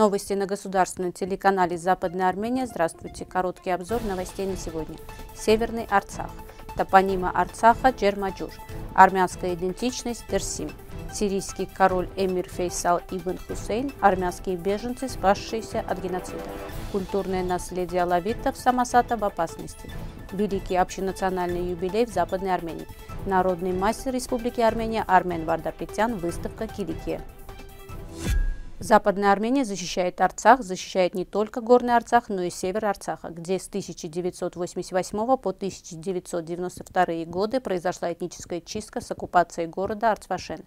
Новости на государственном телеканале «Западная Армения». Здравствуйте. Короткий обзор новостей на сегодня. Северный Арцах. Топонима Арцаха Джермаджур. Армянская идентичность Терсим. Сирийский король Эмир Фейсал Ибн Хусейн. Армянские беженцы, спасшиеся от геноцида. Культурное наследие Лавитов, Самосата в опасности. Великий общенациональный юбилей в Западной Армении. Народный мастер Республики Армения Армен Вардапетян. Выставка Киликия. Западная Армения защищает Арцах, защищает не только горный Арцах, но и север Арцаха, где с 1988 по 1992 годы произошла этническая чистка с оккупацией города Арцвашен.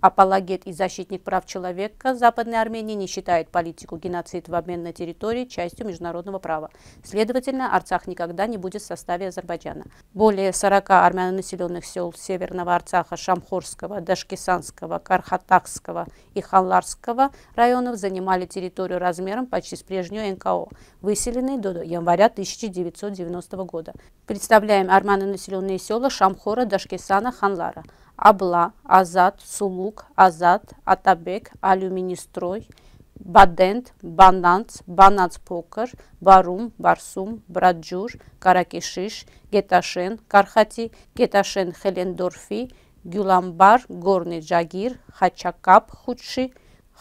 Апологет и защитник прав человека Западной Армении не считает политику геноцид в обмен на территории частью международного права. Следовательно, Арцах никогда не будет в составе Азербайджана. Более 40 армянонаселенных сел Северного Арцаха, Шамхорского, Дашкисанского, Кархатакского и Ханларского районов занимали территорию размером почти с прежнюю НКО, выселенные до января 1990 года. Представляем армянонаселенные села Шамхора, Дашкисана, Ханлара. Աբլա, Ազատ, Սուլուկ, Ազատ, Ատաբեկ, Ալյումինիստրոյ, Բադենտ, Բանանց, Բանանց փոքր, Բարում, Բարսում, Բրաջուր, Կարակեշիշ, Գետաշեն, Կարխատի, Գետաշեն Խելենդորֆի, Գյուլամբար, Գորնի Ջագիր, Խաչակապ Խուչի,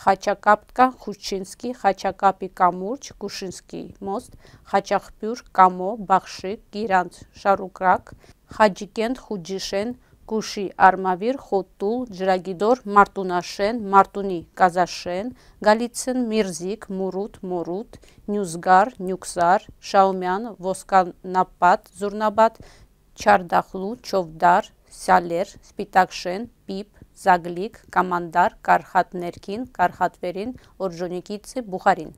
Խաչակապտկա Խուչինսկի, Խաչակապի Կամուրջ, Կուշինսկի մոստ, Խաչախպյուր, Կամո, Բախշի, Գիրանց, Շարուկրակ, Խաջիկենտ Խուջիշեն, Կուշի, Արմավիր, Խոտուլ, Ջրագիդոր, Մարտունաշեն, Մարտունի, Կազաշեն, Գալիցին, Միրզիկ, Մուրուտ, Մորուտ, Նյուզգար, Նյուքսար, Շաումյան, Ոսկանապատ, Զուրնաբատ, Չարդախլու, Չովդար, Սալեր, Սպիտակշեն, Պիպ, Զագլիկ, Կամանդար, Կարխատ ներքին, Կարխատվերին, Օրջունիկիցի, Բուխարին։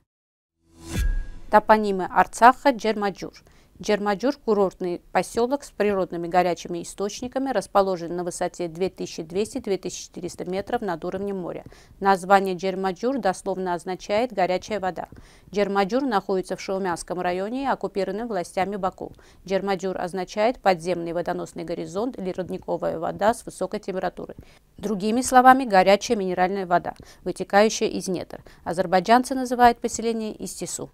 Տապանիմը Արցախը, Ջերմաջուր 19 Джермаджур – курортный поселок с природными горячими источниками, расположен на высоте 2200-2400 метров над уровнем моря. Название Джермаджур дословно означает «горячая вода». Джермаджур находится в Шаумянском районе и оккупирован властями Баку. Джермаджур означает «подземный водоносный горизонт» или «родниковая вода с высокой температурой». Другими словами, горячая минеральная вода, вытекающая из недр. Азербайджанцы называют поселение Истису.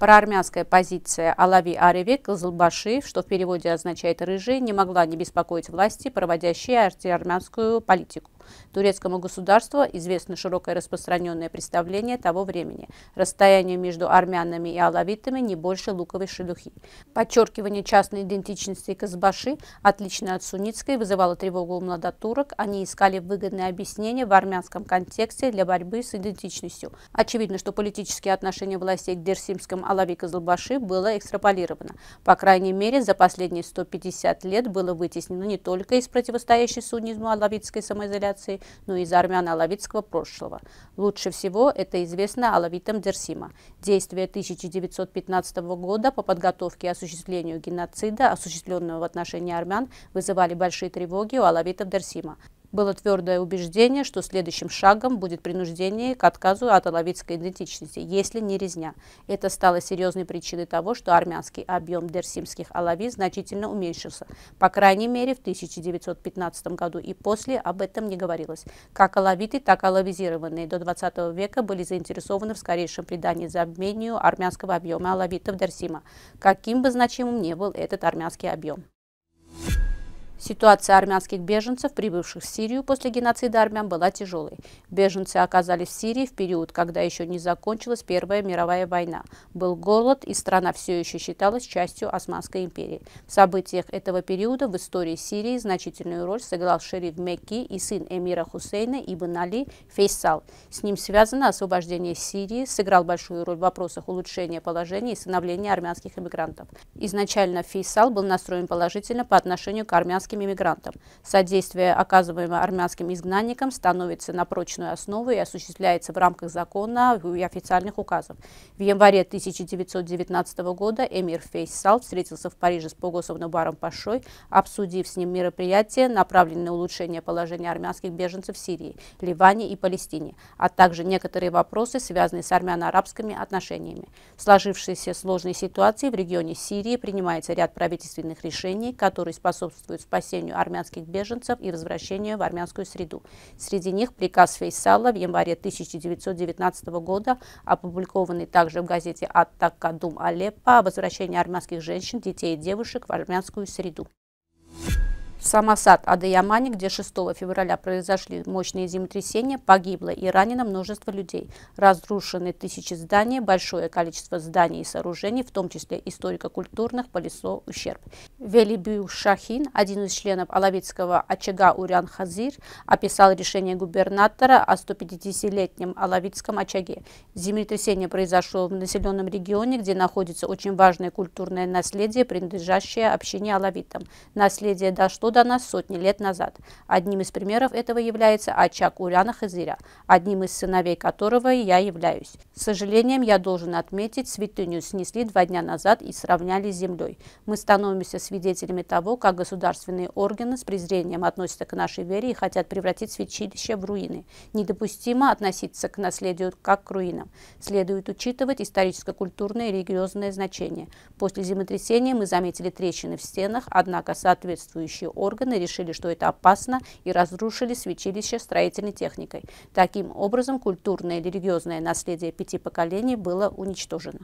Проармянская позиция Алави Аревек Кызылбаши, что в переводе означает «рыжий», не могла не беспокоить власти, проводящие антиармянскую политику турецкому государству известно широкое распространенное представление того времени. Расстояние между армянами и алавитами не больше луковой шелухи. Подчеркивание частной идентичности Казбаши, отличной от суннитской, вызывало тревогу у младотурок. Они искали выгодное объяснение в армянском контексте для борьбы с идентичностью. Очевидно, что политические отношения властей к дерсимскому алави казбаши было экстраполировано. По крайней мере, за последние 150 лет было вытеснено не только из противостоящей суннизму алавитской самоизоляции, цивилизации, но из армяно-алавитского прошлого. Лучше всего это известно алавитам Дерсима. Действия 1915 года по подготовке и осуществлению геноцида, осуществленного в отношении армян, вызывали большие тревоги у алавитов Дерсима. Было твердое убеждение, что следующим шагом будет принуждение к отказу от алавитской идентичности, если не резня. Это стало серьезной причиной того, что армянский объем дерсимских алави значительно уменьшился. По крайней мере, в 1915 году и после об этом не говорилось. Как алавиты, так и алавизированные до 20 века были заинтересованы в скорейшем предании за обменью армянского объема алавитов Дерсима, каким бы значимым ни был этот армянский объем. Ситуация армянских беженцев, прибывших в Сирию после геноцида армян, была тяжелой. Беженцы оказались в Сирии в период, когда еще не закончилась Первая мировая война. Был голод, и страна все еще считалась частью Османской империи. В событиях этого периода в истории Сирии значительную роль сыграл шериф Мекки и сын эмира Хусейна Ибн Али Фейсал. С ним связано освобождение Сирии, сыграл большую роль в вопросах улучшения положения и становления армянских эмигрантов. Изначально Фейсал был настроен положительно по отношению к армянским армянским иммигрантам. Содействие, оказываемое армянским изгнанникам, становится на прочную основу и осуществляется в рамках закона и официальных указов. В январе 1919 года эмир Фейсал встретился в Париже с Погосом баром Пашой, обсудив с ним мероприятия, направленные на улучшение положения армянских беженцев в Сирии, Ливане и Палестине, а также некоторые вопросы, связанные с армяно-арабскими отношениями. В сложившейся сложной ситуации в регионе Сирии принимается ряд правительственных решений, которые способствуют спасению спасению армянских беженцев и возвращению в армянскую среду. Среди них приказ Фейсала в январе 1919 года, опубликованный также в газете «Аттакадум Алеппо» о возвращении армянских женщин, детей и девушек в армянскую среду. Самосад Адаямане, где 6 февраля произошли мощные землетрясения, погибло и ранено множество людей. Разрушены тысячи зданий, большое количество зданий и сооружений, в том числе историко-культурных, понесло ущерб. Велибю Шахин, один из членов алавитского очага Урян Хазир, описал решение губернатора о 150-летнем алавитском очаге. Землетрясение произошло в населенном регионе, где находится очень важное культурное наследие, принадлежащее общине алавитам. Наследие дошло до нас сотни лет назад. Одним из примеров этого является очаг Уряна Хазиря, одним из сыновей которого я являюсь. С сожалением я должен отметить, святыню снесли два дня назад и сравняли с землей. Мы становимся свидетелями того, как государственные органы с презрением относятся к нашей вере и хотят превратить святилище в руины. Недопустимо относиться к наследию как к руинам. Следует учитывать историческо-культурное и религиозное значение. После землетрясения мы заметили трещины в стенах, однако соответствующие органы решили, что это опасно и разрушили святилище строительной техникой. Таким образом, культурное и религиозное наследие пяти поколений было уничтожено.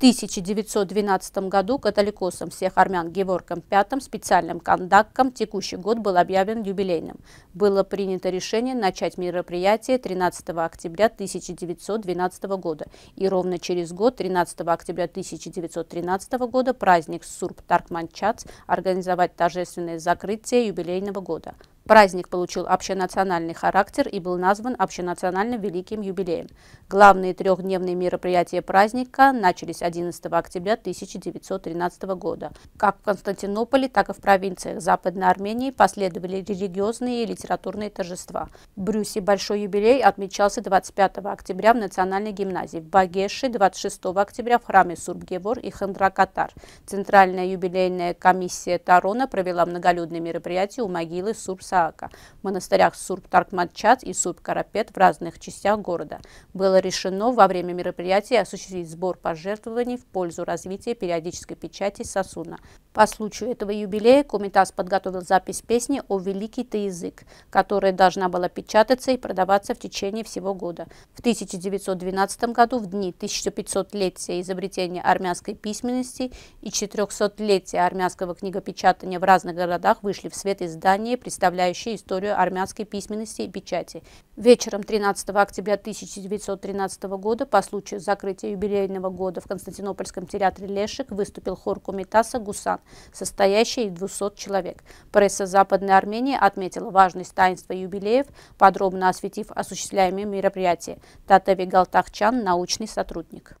1912 году католикосом всех армян Геворком V специальным кондакком текущий год был объявлен юбилейным. Было принято решение начать мероприятие 13 октября 1912 года. И ровно через год, 13 октября 1913 года, праздник Сурб Таркманчац организовать торжественное закрытие юбилейного года – Праздник получил общенациональный характер и был назван общенациональным великим юбилеем. Главные трехдневные мероприятия праздника начались 11 октября 1913 года. Как в Константинополе, так и в провинциях Западной Армении последовали религиозные и литературные торжества. Брюси большой юбилей отмечался 25 октября в Национальной гимназии, в Багеше 26 октября в храме Сурбгевор и Хандракатар. Центральная юбилейная комиссия Тарона провела многолюдные мероприятия у могилы Сурбса Исаака в монастырях Сурб-Таркматчат и Сурб-Карапет в разных частях города. Было решено во время мероприятия осуществить сбор пожертвований в пользу развития периодической печати Сосуна. По случаю этого юбилея Комитас подготовил запись песни «О великий ты язык», которая должна была печататься и продаваться в течение всего года. В 1912 году, в дни 1500-летия изобретения армянской письменности и 400-летия армянского книгопечатания в разных городах вышли в свет издания, представляя изучающие историю армянской письменности и печати. Вечером 13 октября 1913 года по случаю закрытия юбилейного года в Константинопольском театре Лешек выступил хор Кумитаса «Гусан», состоящий из 200 человек. Пресса Западной Армении отметила важность таинства юбилеев, подробно осветив осуществляемые мероприятия. Татеви Галтахчан – научный сотрудник.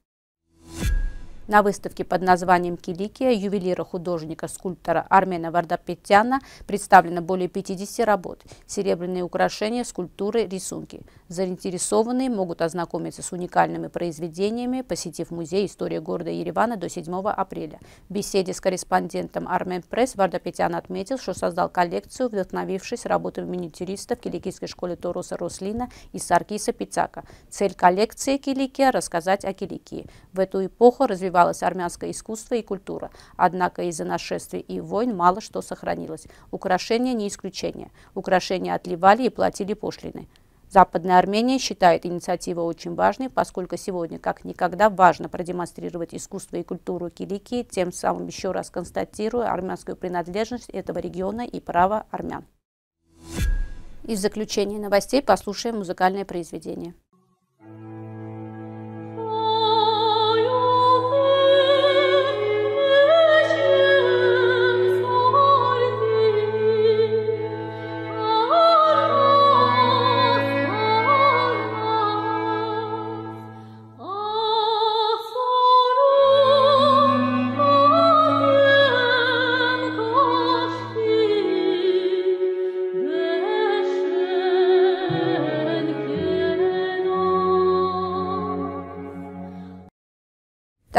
На выставке под названием «Киликия» ювелира-художника-скульптора Армена Вардапетяна представлено более 50 работ, серебряные украшения, скульптуры, рисунки. Заинтересованные могут ознакомиться с уникальными произведениями, посетив музей истории города Еревана до 7 апреля. В беседе с корреспондентом Армен Пресс Вардапетян отметил, что создал коллекцию, вдохновившись работами миниатюристов в Киликийской школе Торуса Руслина и Саркиса Пицака. Цель коллекции «Киликия» – рассказать о Киликии. В эту эпоху развивается развивалось армянское искусство и культура, однако из-за нашествий и войн мало что сохранилось. Украшения не исключение. Украшения отливали и платили пошлины. Западная Армения считает инициативу очень важной, поскольку сегодня как никогда важно продемонстрировать искусство и культуру Киликии, тем самым еще раз констатируя армянскую принадлежность этого региона и право армян. Из заключения новостей послушаем музыкальное произведение.